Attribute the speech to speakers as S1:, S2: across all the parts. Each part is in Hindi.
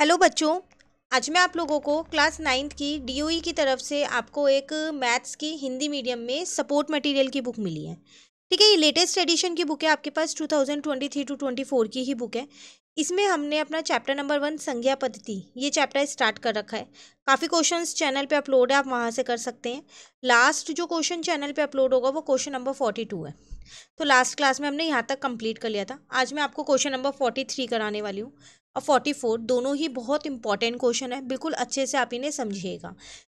S1: हेलो बच्चों आज मैं आप लोगों को क्लास नाइन्थ की डी e की तरफ से आपको एक मैथ्स की हिंदी मीडियम में सपोर्ट मटेरियल की बुक मिली है ठीक है ये लेटेस्ट एडिशन की बुक है आपके पास 2023 टू 24 की ही बुक है इसमें हमने अपना चैप्टर नंबर वन संज्ञा पद्धति ये चैप्टर स्टार्ट कर रखा है काफ़ी क्वेश्चन चैनल पे अपलोड है आप वहाँ से कर सकते हैं लास्ट जो क्वेश्चन चैनल पे अपलोड होगा वो क्वेश्चन नंबर फोर्टी टू है तो लास्ट क्लास में हमने यहाँ तक कंप्लीट कर लिया था आज मैं आपको क्वेश्चन नंबर फोर्टी थ्री कराने वाली हूँ और फोर्टी फोर दोनों ही बहुत इंपॉर्टेंट क्वेश्चन है बिल्कुल अच्छे से आप इन्हें समझिएगा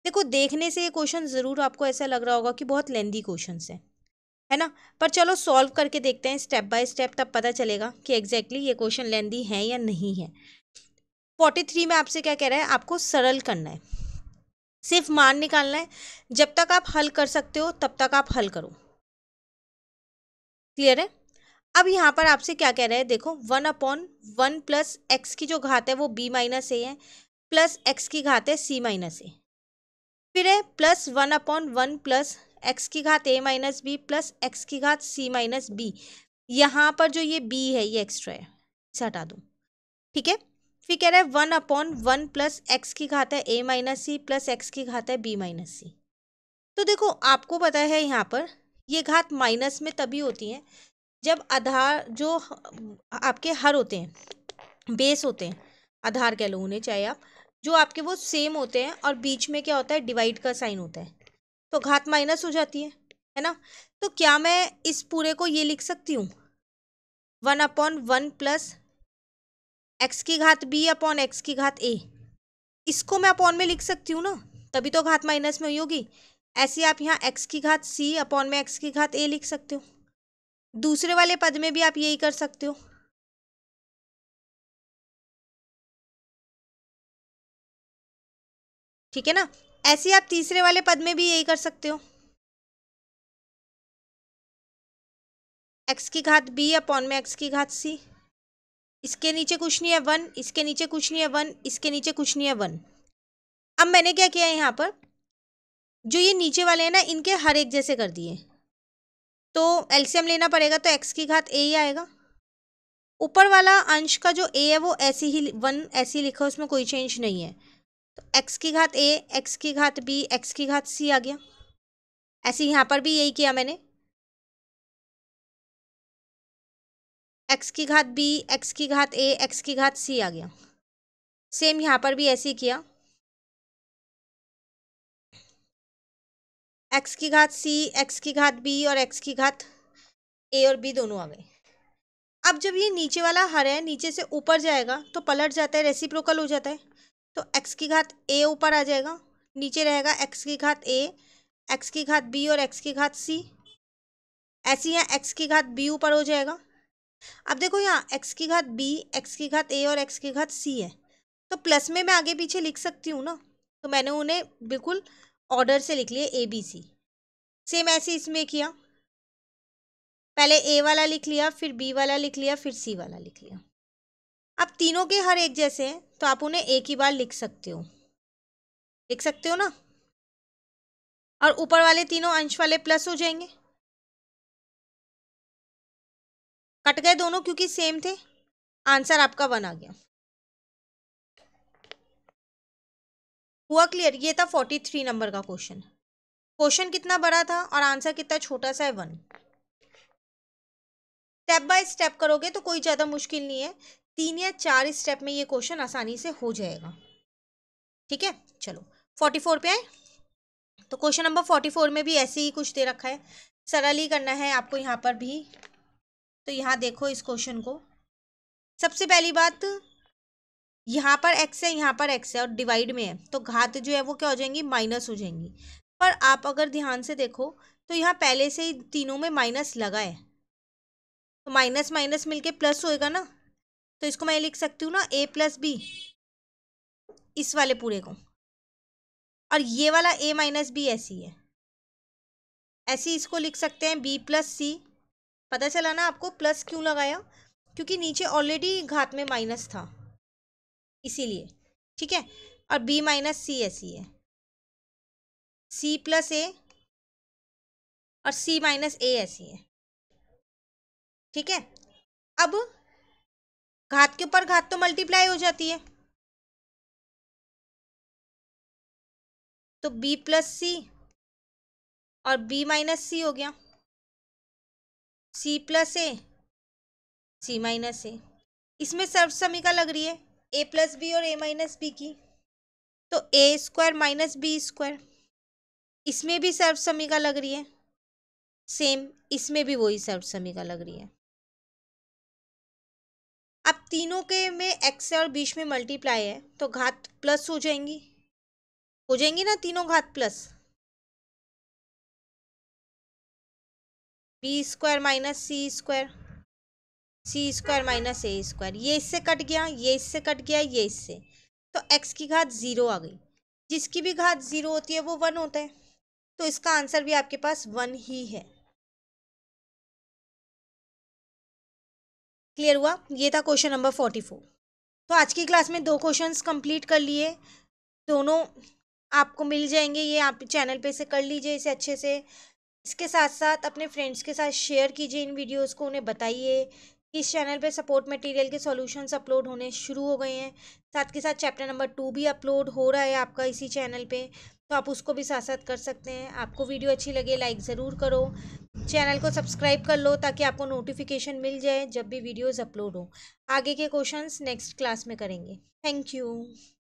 S1: देखो देखने से ये क्वेश्चन ज़रूर आपको ऐसा लग रहा होगा कि बहुत लेंदी क्वेश्चन है है ना पर चलो सॉल्व करके देखते हैं स्टेप बाय स्टेप तब पता चलेगा कि एग्जैक्टली exactly ये क्वेश्चन लेंदी है या नहीं है फोर्टी थ्री में आपसे क्या कह रहा है आपको सरल करना है सिर्फ मान निकालना है जब तक आप हल कर सकते हो तब तक आप हल करो क्लियर है अब यहाँ पर आपसे क्या कह रहे हैं देखो one upon one plus X की जो घात है वो बी माइनस ए है प्लस एक्स की घात है सी माइनस ए फिर है plus one upon one plus X की घात A minus B plus X की घात सी माइनस बी यहाँ पर जो ये बी है ये एक्स्ट्रा है इसे हटा दूँ ठीक है फिर कह रहा है one upon one plus X की घात है A minus C plus X की घात है बी माइनस सी तो देखो आपको पता है यहाँ पर ये घात माइनस में तभी होती है जब आधार जो आपके हर होते हैं बेस होते हैं आधार कह लो उन्हें चाहे आप जो आपके वो सेम होते हैं और बीच में क्या होता है डिवाइड का साइन होता है तो घात माइनस हो जाती है है ना तो क्या मैं इस पूरे को ये लिख सकती हूँ one upon one plus X की घात बी अपॉन एक्स की घात ए इसको मैं अपॉन में लिख सकती हूँ ना तभी तो घात माइनस में हुई होगी ऐसे आप यहाँ एक्स की घात सी अपॉन में एक्स की घात ए लिख सकते हो दूसरे वाले पद में भी आप यही कर सकते हो ठीक है ना ऐसे आप तीसरे वाले पद में भी यही कर सकते हो एक्स की घात बी अपॉन में एक्स की घात सी इसके नीचे कुछ नहीं है वन इसके नीचे कुछ नहीं है वन इसके नीचे कुछ नहीं है वन अब मैंने क्या किया है यहाँ पर जो ये नीचे वाले हैं ना इनके हर एक जैसे कर दिए तो एल्सीयम लेना पड़ेगा तो एक्स की घात ए ही आएगा ऊपर वाला अंश का जो ए है वो ऐसी ही वन ऐसी ही लिखा उसमें कोई चेंज नहीं है तो एक्स की घात ए एक्स की घात बी एक्स की घात सी आ गया ऐसे यहाँ पर भी यही किया मैंने एक्स की घात बी एक्स की घात ए एक्स की घात सी आ गया सेम यहाँ पर भी ऐसे ही किया एक्स की घात सी एक्स की घात बी और एक्स की घात ए और बी दोनों आ गए अब जब ये नीचे वाला हर है नीचे से ऊपर जाएगा तो पलट जाता है रेसिप्रोकल हो जाता है तो एक्स की घात ए ऊपर आ जाएगा नीचे रहेगा एक्स की घात ए एक्स की घात बी और एक्स की घात सी ऐसे यहाँ एक्स की घात बी ऊपर हो जाएगा अब देखो यहाँ एक्स की घात बी एक्स की घात ए और एक्स की घात सी है तो प्लस में मैं आगे पीछे लिख सकती हूँ ना तो मैंने उन्हें बिल्कुल ऑर्डर से लिख लिए ए बी सी सेम ऐसे इसमें किया पहले ए वाला लिख लिया फिर बी वाला लिख लिया फिर सी वाला लिख लिया अब तीनों के हर एक जैसे हैं तो आप उन्हें एक ही बार लिख सकते हो लिख सकते हो ना और ऊपर वाले तीनों अंश वाले प्लस हो जाएंगे कट गए दोनों क्योंकि सेम थे आंसर आपका वन आ गया हुआ क्लियर ये था फोर्टी थ्री नंबर का क्वेश्चन क्वेश्चन कितना बड़ा था और आंसर कितना छोटा सा है वन स्टेप बाय स्टेप करोगे तो कोई ज़्यादा मुश्किल नहीं है तीन या चार स्टेप में ये क्वेश्चन आसानी से हो जाएगा ठीक है चलो फोर्टी फोर पे आए तो क्वेश्चन नंबर फोर्टी फोर में भी ऐसे ही कुछ दे रखा है सरल ही करना है आपको यहाँ पर भी तो यहाँ देखो इस क्वेश्चन को सबसे पहली बात यहाँ पर एक्स है यहाँ पर एक्स है और डिवाइड में है तो घात जो है वो क्या हो जाएंगी माइनस हो जाएंगी पर आप अगर ध्यान से देखो तो यहाँ पहले से ही तीनों में माइनस लगा है तो माइनस माइनस मिलके प्लस होएगा ना तो इसको मैं लिख सकती हूँ ना ए प्लस बी इस वाले पूरे को और ये वाला ए माइनस बी ऐसी है ऐसी इसको लिख सकते हैं बी प्लस सी पता चला ना आपको प्लस क्यों लगाया क्योंकि नीचे ऑलरेडी घात में माइनस था इसीलिए ठीक है और बी माइनस सी ऐसी है सी प्लस ए और सी माइनस ए ऐसी है ठीक है अब घात के ऊपर घात तो मल्टीप्लाई हो जाती है तो b प्लस सी और b माइनस सी हो गया c plus A C minus A इसमें सर्व समीका लग रही है ए प्लस बी और ए माइनस बी की तो A square minus B square इसमें भी सर्व समीका लग रही है सेम इसमें भी वही सर्व समीका लग रही है अब तीनों के में एक्स और बीच में मल्टीप्लाई है तो घात प्लस हो जाएंगी हो जाएंगी ना तीनों घात plus B square minus C square C square minus A square ये इससे कट गया ये इससे कट गया ये इससे तो एक्स की घात ज़ीरो आ गई जिसकी भी घात ज़ीरो होती है वो वन होता है तो इसका आंसर भी आपके पास वन ही है क्लियर हुआ ये था क्वेश्चन नंबर फोर्टी फोर तो आज की क्लास में दो क्वेश्चंस कंप्लीट कर लिए दोनों आपको मिल जाएंगे ये आप चैनल पे से कर लीजिए इसे अच्छे से इसके साथ साथ अपने फ्रेंड्स के साथ शेयर कीजिए इन वीडियोस को उन्हें बताइए इस चैनल पे सपोर्ट मटेरियल के सॉल्यूशंस अपलोड होने शुरू हो गए हैं साथ के साथ चैप्टर नंबर टू भी अपलोड हो रहा है आपका इसी चैनल पे तो आप उसको भी साथ साथ कर सकते हैं आपको वीडियो अच्छी लगे लाइक ज़रूर करो चैनल को सब्सक्राइब कर लो ताकि आपको नोटिफिकेशन मिल जाए जब भी वीडियोज़ अपलोड हो आगे के क्वेश्चन नेक्स्ट क्लास में करेंगे थैंक यू